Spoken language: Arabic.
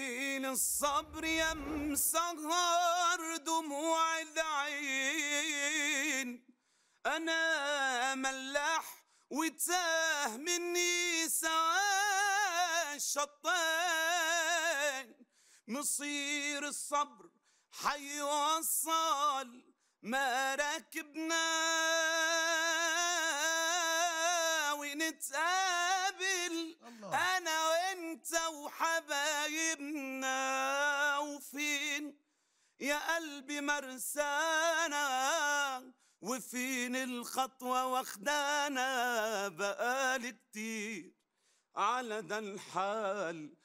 من الصبر يمسهر دموع العين أنا ملاح وتاه مني سواء شطان مصير الصبر حيوصل ما ركبنا ونتقابل الله انت وحبايبنا وفين يا قلبي مرسانا وفين الخطوة واخدانا بقالي كتير على ده الحال